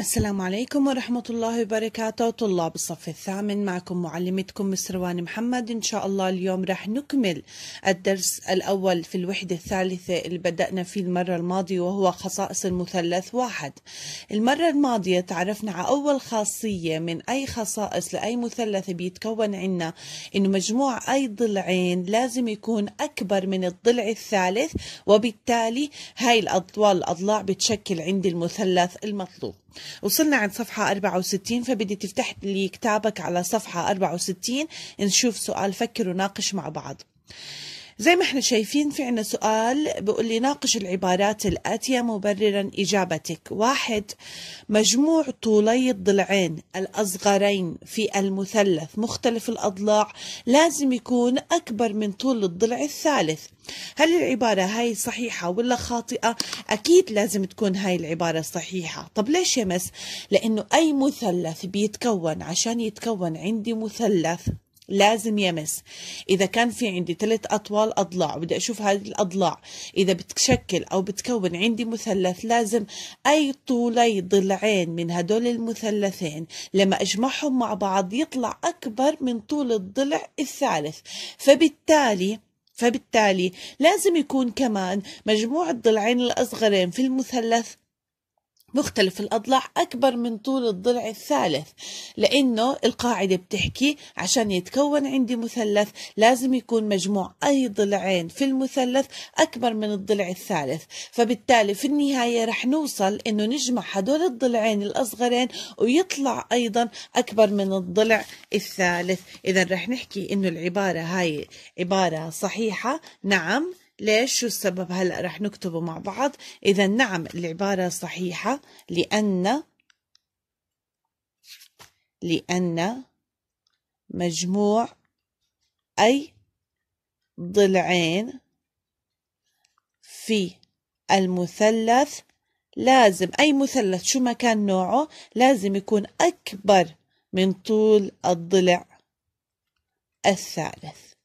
السلام عليكم ورحمة الله وبركاته طلاب الصف الثامن معكم معلمتكم مسروان محمد إن شاء الله اليوم رح نكمل الدرس الأول في الوحدة الثالثة اللي بدأنا فيه المرة الماضية وهو خصائص المثلث واحد المرة الماضية تعرفنا على أول خاصية من أي خصائص لأي مثلث بيتكون عنا إنه مجموع أي ضلعين لازم يكون أكبر من الضلع الثالث وبالتالي هاي الأطوال الأضلاع بتشكل عندي المثلث المطلوب وصلنا عند صفحة 64 فبدي تفتح لي كتابك على صفحة 64 نشوف سؤال فكر وناقش مع بعض زي ما احنا شايفين في عنا سؤال بيقول لي ناقش العبارات الآتية مبررا إجابتك واحد مجموع طولي الضلعين الأصغرين في المثلث مختلف الأضلاع لازم يكون أكبر من طول الضلع الثالث هل العبارة هاي صحيحة ولا خاطئة؟ أكيد لازم تكون هاي العبارة صحيحة طب ليش يا مس؟ لأنه أي مثلث بيتكون عشان يتكون عندي مثلث لازم يمس إذا كان في عندي ثلاث أطوال أضلاع وبدي أشوف هذه الأضلاع إذا بتشكل أو بتكون عندي مثلث لازم أي طولي ضلعين من هدول المثلثين لما أجمعهم مع بعض يطلع أكبر من طول الضلع الثالث فبالتالي فبالتالي لازم يكون كمان مجموع الضلعين الأصغرين في المثلث مختلف الأضلاع أكبر من طول الضلع الثالث لأنه القاعدة بتحكي عشان يتكون عندي مثلث لازم يكون مجموع أي ضلعين في المثلث أكبر من الضلع الثالث فبالتالي في النهاية رح نوصل أنه نجمع هدول الضلعين الأصغرين ويطلع أيضا أكبر من الضلع الثالث إذا رح نحكي أنه العبارة هاي عبارة صحيحة نعم ليش شو السبب هلأ رح نكتبه مع بعض إذا نعم العبارة صحيحة لأن لأن مجموع أي ضلعين في المثلث لازم أي مثلث شو ما كان نوعه لازم يكون أكبر من طول الضلع الثالث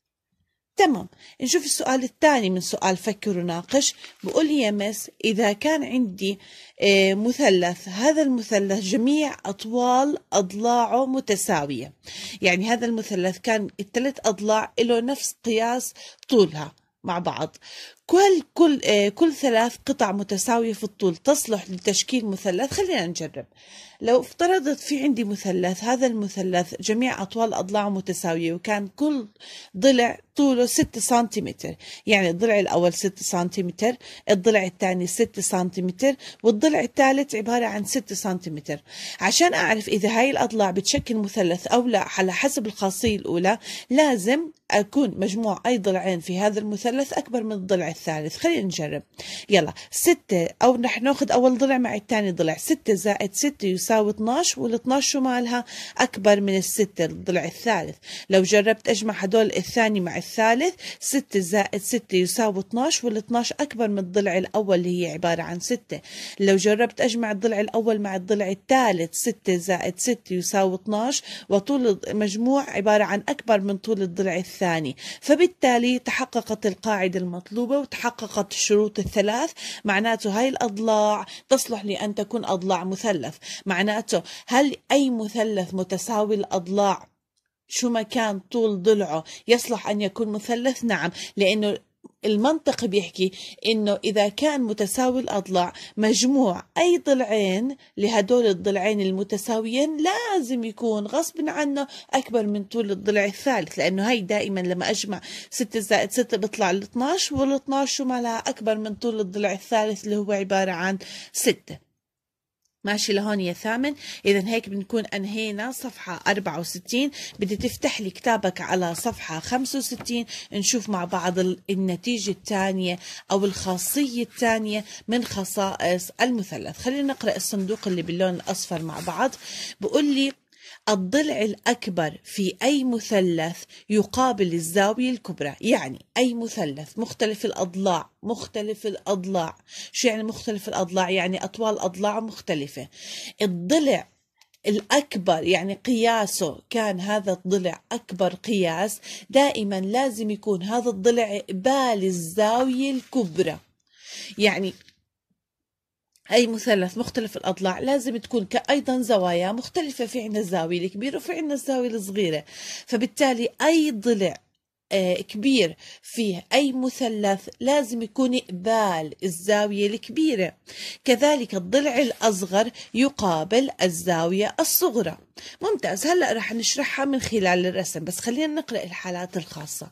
تمام نشوف السؤال الثاني من سؤال فكر وناقش بقول لي مس إذا كان عندي آه، مثلث هذا المثلث جميع أطوال أضلاعه متساوية يعني هذا المثلث كان الثلاث أضلاع له نفس قياس طولها مع بعض كل كل آه، كل ثلاث قطع متساوية في الطول تصلح لتشكيل مثلث خلينا نجرب لو افترضت في عندي مثلث هذا المثلث جميع أطوال أضلاعه متساوية وكان كل ضلع طوله 6 سنتيمتر يعني الضلع الأول 6 سنتيمتر الضلع الثاني 6 سنتيمتر والضلع الثالث عبارة عن 6 سنتيمتر عشان أعرف إذا هاي الأضلاع بتشكل مثلث أو لا على حسب الخاصية الأولى لازم أكون مجموع أي ضلعين في هذا المثلث أكبر من الضلع الثاني الثالث خلينا نجرب يلا ستة أو رح ناخذ أول ضلع مع الثاني ضلع ستة زائد ستة يساوي 12 وال 12 شو مالها أكبر من الستة الضلع الثالث لو جربت أجمع هدول الثاني مع الثالث ستة زائد ستة يساوي 12 وال 12 أكبر من الضلع الأول اللي هي عبارة عن ستة لو جربت أجمع الضلع الأول مع الضلع الثالث ستة زائد ستة يساوي 12 وطول المجموع عبارة عن أكبر من طول الضلع الثاني فبالتالي تحققت القاعدة المطلوبة تحققت الشروط الثلاث معناته هاي الأضلاع تصلح لأن تكون أضلاع مثلث معناته هل أي مثلث متساوي الأضلاع شو ما كان طول ضلعه يصلح أن يكون مثلث نعم لأنه المنطق بيحكي انه اذا كان متساوي الاضلاع مجموع اي ضلعين لهدول الضلعين المتساويين لازم يكون غصب عنه اكبر من طول الضلع الثالث لانه هي دائما لما اجمع 6 زائد 6 بيطلع ال 12 وال 12 شو مالها اكبر من طول الضلع الثالث اللي هو عباره عن 6 ماشي لهون يا ثامن اذا هيك بنكون انهينا صفحة 64 بدي تفتح لي كتابك على صفحة 65 نشوف مع بعض النتيجة الثانية او الخاصية الثانية من خصائص المثلث خلينا نقرأ الصندوق اللي باللون الاصفر مع بعض بقول لي الضلع الأكبر في أي مثلث يقابل الزاوية الكبرى يعني أي مثلث مختلف الأضلاع مختلف الأضلاع شو يعني مختلف الأضلاع يعني أطوال أضلاعه مختلفة الضلع الأكبر يعني قياسه كان هذا الضلع أكبر قياس دائما لازم يكون هذا الضلع قبال الزاوية الكبرى يعني أي مثلث مختلف الأضلاع لازم تكون أيضا زوايا مختلفة في عنا الزاوية الكبيرة وفي عنا الزاوية الصغيرة فبالتالي أي ضلع آه، كبير فيه أي مثلث لازم يكون قبال الزاوية الكبيرة كذلك الضلع الأصغر يقابل الزاوية الصغرى ممتاز هلا رح نشرحها من خلال الرسم بس خلينا نقرا الحالات الخاصه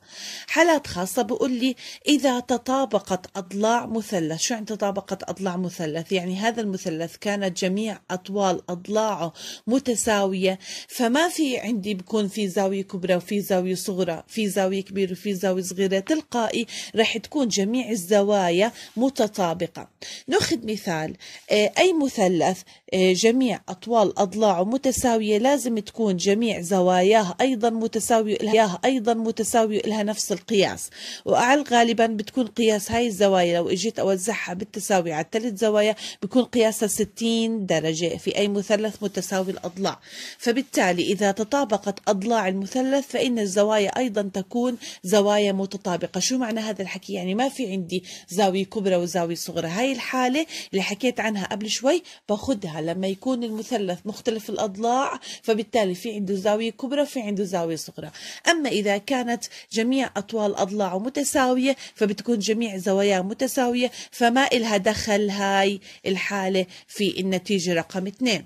حالات خاصه بقول لي اذا تطابقت اضلاع مثلث شو يعني تطابقت اضلاع مثلث يعني هذا المثلث كانت جميع اطوال اضلاعه متساويه فما في عندي بكون في زاويه كبرى وفي زاويه صغرى في زاويه كبيره وفي زاويه صغيره تلقائي رح تكون جميع الزوايا متطابقه ناخذ مثال آه، اي مثلث آه، جميع اطوال اضلاعه متساويه متساوية لازم تكون جميع زواياها أيضا متساوية لها أيضا متساوية لها نفس القياس وأعل غالبا بتكون قياس هاي الزوايا لو إجيت أوزعها بالتساوي على الثلاث زوايا بكون قياسها 60 درجة في أي مثلث متساوي الأضلاع فبالتالي إذا تطابقت أضلاع المثلث فإن الزوايا أيضا تكون زوايا متطابقة شو معنى هذا الحكي يعني ما في عندي زاوية كبرى وزاوية صغرى هاي الحالة اللي حكيت عنها قبل شوي باخذها لما يكون المثلث مختلف الأضلاع فبالتالي في عنده زاوية كبرى في عنده زاوية صغرى أما إذا كانت جميع أطوال أضلاعه متساوية فبتكون جميع زواياه متساوية فما إلها دخل هاي الحالة في النتيجة رقم اثنين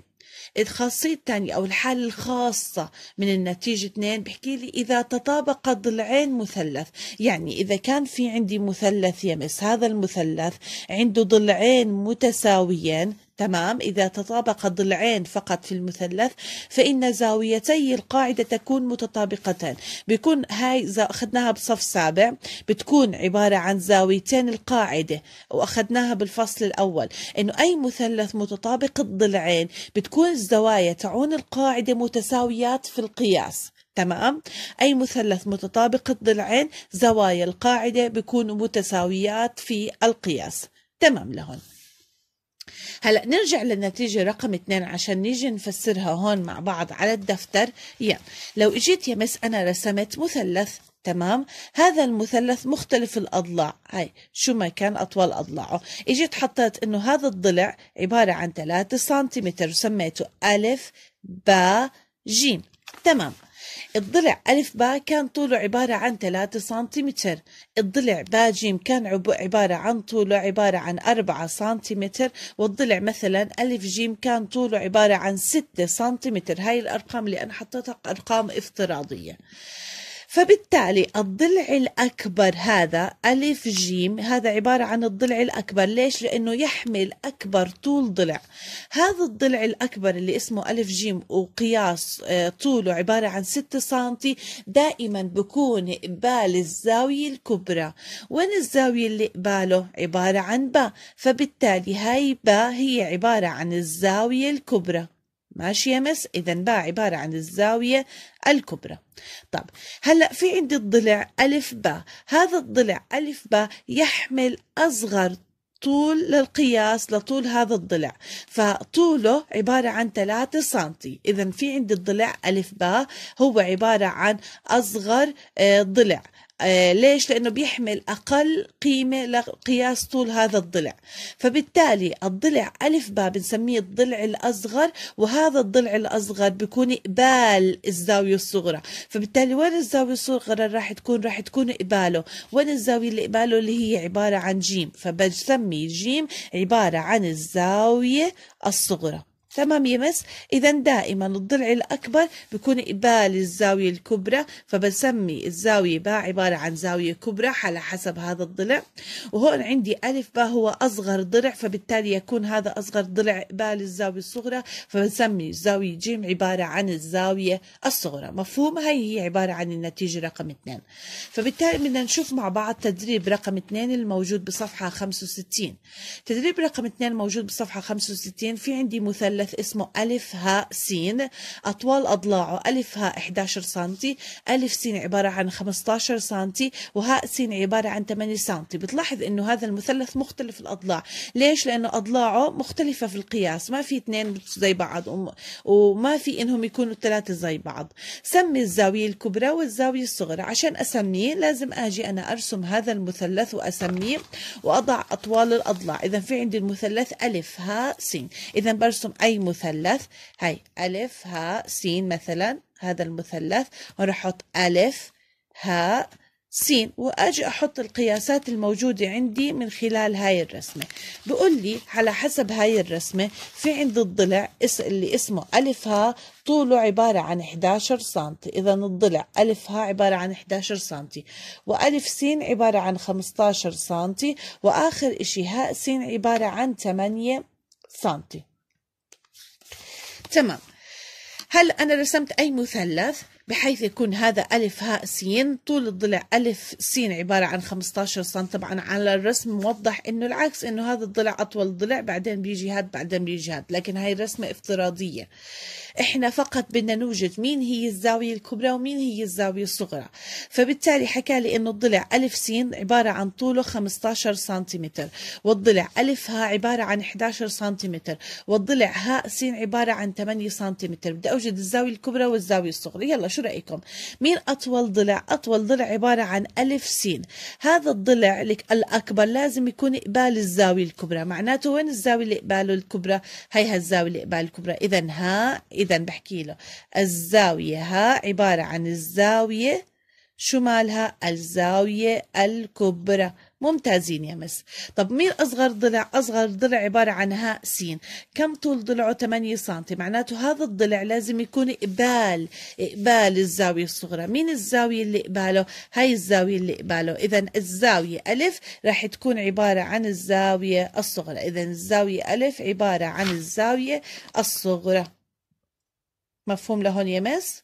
الخاصية الثانية أو الحالة الخاصة من النتيجة اثنين بحكي لي إذا تطابق ضلعين مثلث يعني إذا كان في عندي مثلث يمس هذا المثلث عنده ضلعين متساويين تمام إذا تطابق ضلعين فقط في المثلث فإن زاويتي القاعدة تكون متطابقتان بيكون هاي إذا أخذناها بصف سابع بتكون عبارة عن زاويتين القاعدة وأخذناها بالفصل الأول إنه أي مثلث متطابق الضلعين بتكون الزوايا تعون القاعدة متساويات في القياس تمام أي مثلث متطابق الضلعين زوايا القاعدة بيكونوا متساويات في القياس تمام لهون هلا نرجع للنتيجه رقم اثنين عشان نيجي نفسرها هون مع بعض على الدفتر يا لو اجيت يا مس انا رسمت مثلث تمام هذا المثلث مختلف الاضلاع هاي شو ما كان اطوال اضلاعه اجيت حطيت انه هذا الضلع عباره عن 3 سنتيمتر وسميته الف با جيم تمام الضلع ألف با كان طوله عبارة عن 3 سنتيمتر الضلع با جيم كان عبارة عن طوله عبارة عن 4 سنتيمتر والضلع مثلا ألف جيم كان طوله عبارة عن 6 سنتيمتر هاي الأرقام اللي أنا حطيتها أرقام افتراضية فبالتالي الضلع الأكبر هذا ألف جيم هذا عبارة عن الضلع الأكبر ليش؟ لأنه يحمل أكبر طول ضلع هذا الضلع الأكبر اللي اسمه ألف جيم وقياس آه، طوله عبارة عن 6 سنتي دائما بكون قبال الزاوية الكبرى وين الزاوية اللي قباله؟ عبارة عن با فبالتالي هاي با هي عبارة عن الزاوية الكبرى ماشي يا مس إذا باء عبارة عن الزاوية الكبرى طب هلأ في عندي الضلع ألف باء هذا الضلع ألف باء يحمل أصغر طول للقياس لطول هذا الضلع فطوله عبارة عن 3 سنتي إذا في عندي الضلع ألف باء هو عبارة عن أصغر آه، ضلع آه، ليش؟ لأنه بيحمل أقل قيمة لقياس طول هذا الضلع فبالتالي الضلع ألف باء بنسميه الضلع الأصغر وهذا الضلع الأصغر بيكون إقبال الزاوية الصغرى فبالتالي وين الزاوية الصغرى راح تكون؟ راح تكون إقباله وين الزاوية اللي إقباله اللي هي عبارة عن جيم فبسمي جيم عبارة عن الزاوية الصغرى تمام يا مس اذا دائما الضلع الاكبر بيكون قبال الزاويه الكبرى فبسمي الزاويه باء عباره عن زاويه كبرى على حسب هذا الضلع وهون عندي الف باء هو اصغر ضلع فبالتالي يكون هذا اصغر ضلع قبال الزاويه الصغرى فبسمي الزاويه جيم عباره عن الزاويه الصغرى مفهوم هي هي عباره عن النتيجه رقم 2 فبالتالي بدنا نشوف مع بعض تدريب رقم 2 الموجود بصفحه 65 تدريب رقم 2 موجود بصفحه 65 في عندي مثلث مثلث اسمه ألف هاء سين أطوال أضلاعه ألف هاء 11 سنتي ألف سين عبارة عن 15 سنتي وهاء سين عبارة عن 8 سنتي بتلاحظ أنه هذا المثلث مختلف الأضلاع ليش؟ لأنه أضلاعه مختلفة في القياس ما في اثنين زي بعض وما في إنهم يكونوا الثلاثة زي بعض سمي الزاوية الكبرى والزاوية الصغرى عشان أسميه لازم أجي أنا أرسم هذا المثلث وأسميه وأضع أطوال الأضلاع إذا في عندي المثلث ألف هاء سين إذا برسم أي أي مثلث هاي ألف ها سين مثلا هذا المثلث وراح أحط ألف ها سين وأجي أحط القياسات الموجودة عندي من خلال هاي الرسمة بقول لي على حسب هاي الرسمة في عندي الضلع اللي اسمه ألف ها طوله عبارة عن 11 سنتي إذا الضلع ألف ها عبارة عن 11 سنتي وألف سين عبارة عن 15 سنتي وآخر إشي ها سين عبارة عن 8 سنتي تمام هل أنا رسمت أي مثلث بحيث يكون هذا ألف هاء سين طول الضلع ألف سين عبارة عن 15 سم طبعا على الرسم موضح إنه العكس إنه هذا الضلع أطول ضلع بعدين بيجي هاد بعدين بيجي هاد لكن هاي الرسمة افتراضية إحنا فقط بدنا نوجد مين هي الزاوية الكبرى ومين هي الزاوية الصغرى فبالتالي حكى لي إنه الضلع ألف سين عبارة عن طوله 15 سم والضلع ألف هاء عبارة عن 11 سم والضلع هاء سين عبارة عن 8 سم بدي أوجد الزاوية الكبرى والزاوية الصغرى يلا شو رأيكم مين أطول ضلع أطول ضلع عبارة عن ألف سين هذا الضلع لك الأكبر لازم يكون قبال الزاوية الكبرى معناته وين الزاوية اللي قباله الكبرى هي هالزاوية اللي قبال الكبرى إذا ها إذا بحكي له الزاوية ها عبارة عن الزاوية شو مالها الزاوية الكبرى ممتازين يا مس طب مين أصغر ضلع أصغر ضلع عبارة عن هاء سين كم طول ضلعه 8 سم معناته هذا الضلع لازم يكون إقبال إقبال الزاوية الصغرى مين الزاوية اللي قباله هاي الزاوية اللي قباله إذا الزاوية ألف راح تكون عبارة عن الزاوية الصغرى إذا الزاوية ألف عبارة عن الزاوية الصغرى مفهوم لهون يا مس